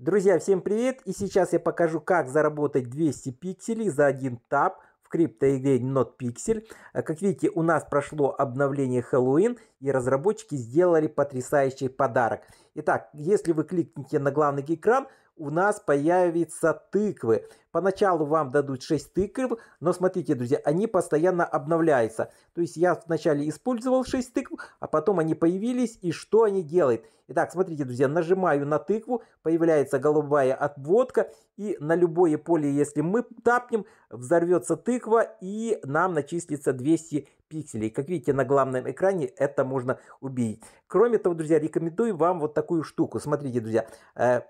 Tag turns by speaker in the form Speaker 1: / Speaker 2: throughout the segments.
Speaker 1: Друзья, всем привет! И сейчас я покажу, как заработать 200 пикселей за один тап в криптоигре NotPixel. Э, как видите, у нас прошло обновление Хэллоуин, и разработчики сделали потрясающий подарок. Итак, если вы кликните на главный экран, у нас появятся тыквы. Поначалу вам дадут 6 тыкв, но смотрите, друзья, они постоянно обновляются. То есть я вначале использовал 6 тыкв, а потом они появились, и что они делают? Итак, смотрите, друзья, нажимаю на тыкву, появляется голубая отводка и на любое поле, если мы тапнем, взорвется тыква, и нам начислится 200 пикселей. Как видите, на главном экране это можно убить. Кроме того, друзья, рекомендую вам вот такую штуку. Смотрите, друзья, э,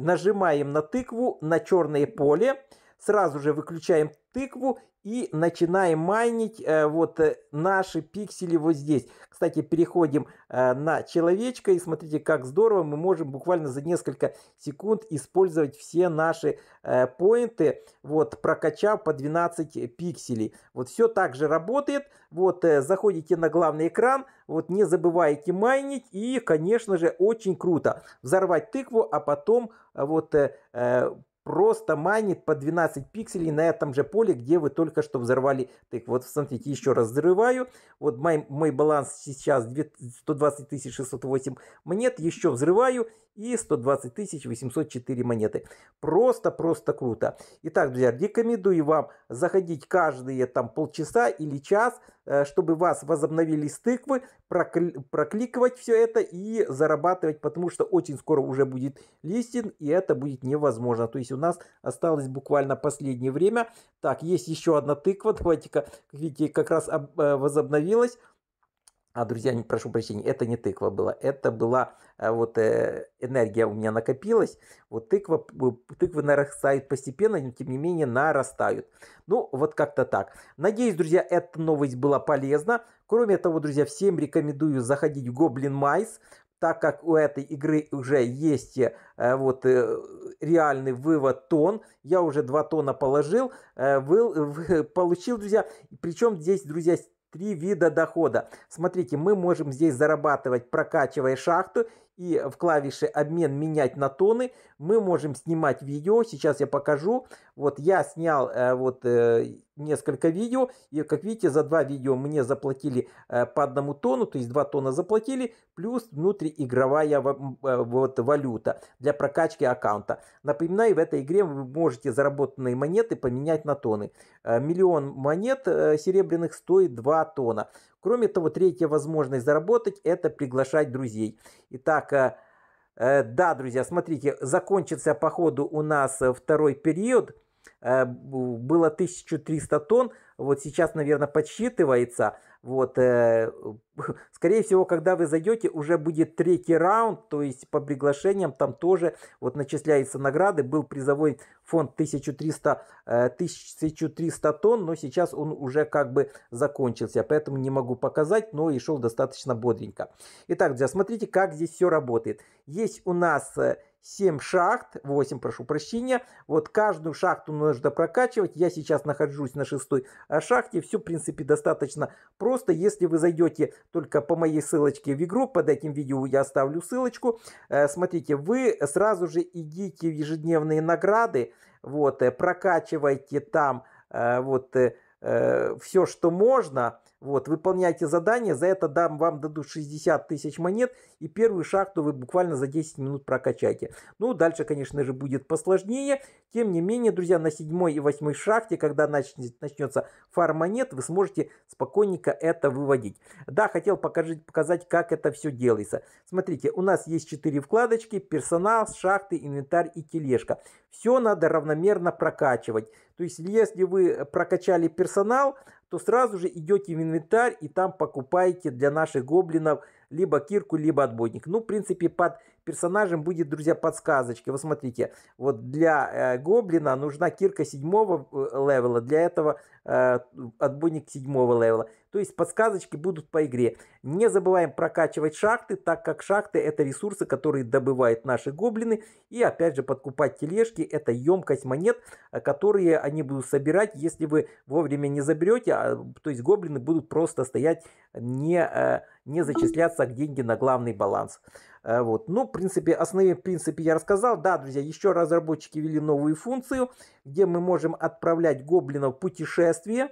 Speaker 1: нажимаем на тыкву на черное поле, сразу же выключаем тыкву и начинаем майнить э, вот э, наши пиксели вот здесь. Кстати, переходим э, на человечка и смотрите, как здорово мы можем буквально за несколько секунд использовать все наши э, поинты, вот прокачав по 12 пикселей. Вот все так же работает. Вот э, заходите на главный экран, вот не забывайте майнить и, конечно же, очень круто взорвать тыкву, а потом э, вот э, э просто майнит по 12 пикселей на этом же поле, где вы только что взорвали так Вот смотрите, еще раз взрываю. Вот мой, мой баланс сейчас 120 608 монет, еще взрываю и 120 804 монеты. Просто-просто круто. Итак, друзья, рекомендую вам заходить каждые там полчаса или час, э, чтобы вас возобновили с тыквы, прокликивать все это и зарабатывать, потому что очень скоро уже будет листинг, и это будет невозможно. То есть у нас осталось буквально последнее время. Так, есть еще одна тыква, давайте-ка, видите, как раз э, возобновилась а, друзья, прошу прощения, это не тыква была, это была э, вот э, энергия у меня накопилась, вот тыква, тыквы нарастают постепенно, но тем не менее нарастают. Ну, вот как-то так. Надеюсь, друзья, эта новость была полезна. Кроме того, друзья, всем рекомендую заходить в Goblin Mice, так как у этой игры уже есть э, э, вот э, реальный вывод тон, я уже два тона положил, э, вы, э, получил, друзья, причем здесь, друзья, Три вида дохода. Смотрите, мы можем здесь зарабатывать, прокачивая шахту и в клавише обмен менять на тоны, мы можем снимать видео. Сейчас я покажу. Вот я снял э, вот э, несколько видео. И как видите, за два видео мне заплатили э, по одному тону, то есть два тона заплатили, плюс внутриигровая в, э, вот, валюта для прокачки аккаунта. Напоминаю, в этой игре вы можете заработанные монеты поменять на тоны. Э, миллион монет э, серебряных стоит 2 тона. Кроме того, третья возможность заработать – это приглашать друзей. Итак, так, э, э, да, друзья, смотрите, закончится по ходу у нас э, второй период. Было 1300 тонн, вот сейчас, наверное, подсчитывается. Вот, э, скорее всего, когда вы зайдете, уже будет третий раунд, то есть по приглашениям там тоже вот начисляются награды. Был призовой фонд 1300, э, 1300 тонн, но сейчас он уже как бы закончился, поэтому не могу показать, но и шел достаточно бодренько. Итак, друзья, смотрите, как здесь все работает. Есть у нас... Э, 7 шахт, 8, прошу прощения. Вот каждую шахту нужно прокачивать. Я сейчас нахожусь на шестой а шахте. Все, в принципе, достаточно просто. Если вы зайдете только по моей ссылочке в игру, под этим видео я оставлю ссылочку. Э, смотрите, вы сразу же идите в ежедневные награды, вот, э, прокачивайте там э, вот все, что можно, вот, выполняйте задание, за это дам, вам дадут 60 тысяч монет, и первую шахту вы буквально за 10 минут прокачаете. Ну, дальше, конечно же, будет посложнее. Тем не менее, друзья, на 7 и 8 шахте, когда начнет, начнется фарм монет, вы сможете спокойненько это выводить. Да, хотел покажать, показать, как это все делается. Смотрите, у нас есть 4 вкладочки, персонал, шахты, инвентарь и тележка. Все надо равномерно прокачивать. То есть, если вы прокачали персонал, то сразу же идете в инвентарь и там покупаете для наших гоблинов либо кирку, либо отбойник. Ну, в принципе, под персонажам будет, друзья, подсказочки. Вы смотрите, вот для э, гоблина нужна кирка седьмого э, левела, для этого э, отбойник седьмого левела. То есть подсказочки будут по игре. Не забываем прокачивать шахты, так как шахты это ресурсы, которые добывают наши гоблины. И опять же подкупать тележки, это емкость монет, э, которые они будут собирать, если вы вовремя не заберете. А, то есть гоблины будут просто стоять, не, э, не зачисляться к деньги на главный баланс. Э, вот. Ну, в принципе, в принципе я рассказал. Да, друзья, еще разработчики ввели новую функцию, где мы можем отправлять гоблинов в путешествие.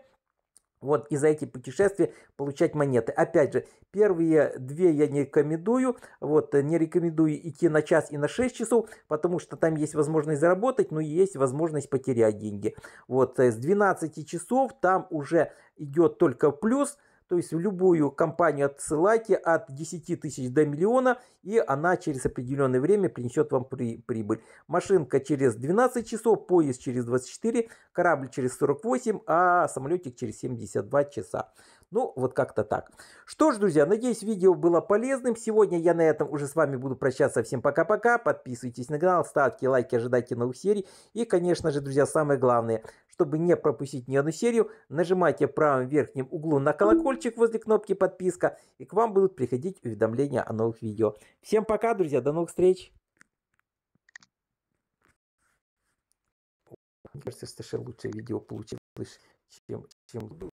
Speaker 1: Вот, и за эти путешествия получать монеты. Опять же, первые две я не рекомендую. Вот, э, не рекомендую идти на час и на 6 часов, потому что там есть возможность заработать, но есть возможность потерять деньги. Вот, э, с 12 часов там уже идет только плюс – то есть в любую компанию отсылайте от 10 тысяч до миллиона, и она через определенное время принесет вам при, прибыль. Машинка через 12 часов, поезд через 24, корабль через 48, а самолетик через 72 часа. Ну, вот как-то так. Что ж, друзья, надеюсь, видео было полезным. Сегодня я на этом уже с вами буду прощаться. Всем пока-пока. Подписывайтесь на канал, ставьте лайки, ожидайте новых серий. И, конечно же, друзья, самое главное, чтобы не пропустить ни одну серию, нажимайте правым верхнем углу на колокольчик возле кнопки подписка, и к вам будут приходить уведомления о новых видео. Всем пока, друзья, до новых встреч! Мне кажется, что лучшее видео получилось, чем, чем